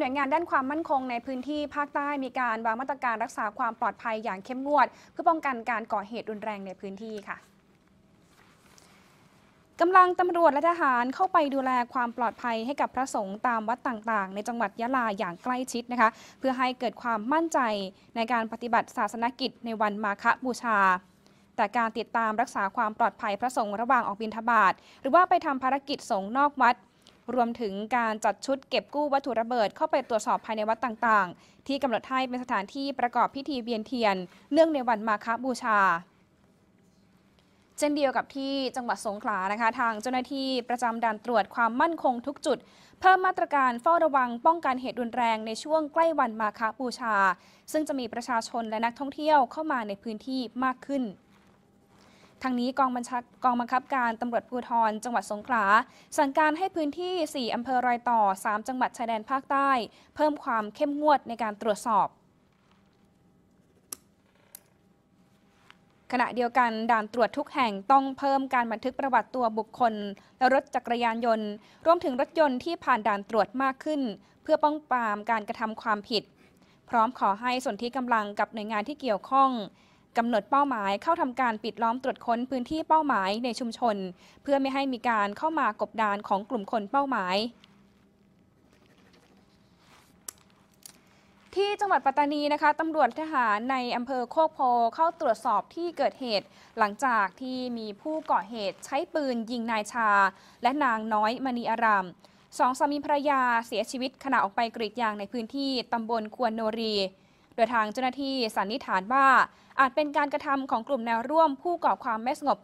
หน่วยงานด้านความมั่นคงในพื้นที่ภาคใต้มีการวางมาตรการรักษาความปลอดภัยอย่างเข้มงวด เพื่อป้องกันการก่อเหตุรุนแรงในพื้นที่ค่ะกำลังตำรวจและทหารเข้าไปดูแลความปลอดภัยให้กับพระสงฆ์ตามวัดต่าง ๆ ในจังหวัดยะลาอย่างใกล้ชิดนะคะเพื่อให้เกิดความมั่นใจในการปฏิบัติศาสนกิจในวันมาฆบูชา แต่การติดตามรักษาความปลอดภัยพระสงฆ์ระหว่างออกบิณฑบาตหรือว่าไปทำภารกิจสงฆ์นอกวัดรวมถึงการจัดชุดเก็บกู้วัตถุระเบิดเข้าไปตรวจสอบภายในวัดต่างๆ ที่กำหนดให้เป็นสถานที่ประกอบพิธีเวียนเทียน เนื่องในวันมาคบูชา เช่นเดียวกับที่จังหวัดสงขลานะคะ ทางเจ้าหน้าที่ประจำด่านตรวจความมั่นคงทุกจุด เพิ่มมาตรการเฝ้าระวังป้องกันเหตุรุนแรงในช่วงใกล้วันมาคบูชา ซึ่งจะมีประชาชนและนักท่องเที่ยวเข้ามาในพื้นที่มากขึ้นทางนี้กองบัญชากองบังคับการตำรวจภูธรจังหวัดสงขลา สั่งการให้พื้นที่ 4 อำเภอรอยต่อ 3 จังหวัดชายแดนภาคใต้ เพิ่มความเข้มงวดในการตรวจสอบ ขณะเดียวกันด่านตรวจทุกแห่งต้องเพิ่มการบันทึกประวัติตัวบุคคล และรถจักรยานยนต์รวมถึงรถยนต์ที่ผ่านด่านตรวจมากขึ้น เพื่อป้องปรามการกระทำความผิด พร้อมขอให้ส่วนที่กำลังกับหน่วยงานที่เกี่ยวข้องกำหนดเป้าหมายเข้าทำการปิดล้อมตรวจค้นพื้นที่เป้าหมายในชุมชน เพื่อไม่ให้มีการเข้ามากบดานของกลุ่มคนเป้าหมาย ที่จังหวัดปัตตานีนะคะตำรวจทหารในอำเภอโคกโพเข้าตรวจสอบที่เกิดเหตุ หลังจากที่มีผู้ก่อเหตุใช้ปืนยิงนายชาและนางน้อยมณีอารามสองสามีภรรยาเสียชีวิตขณะออกไปกรีดยางในพื้นที่ตำบลควนโนรีโดยทางเจ้าหน้าที่สันนิษฐานว่า อาจเป็นการกระทำของกลุ่มแนวร่วมผู้ก่อความไม่สงบ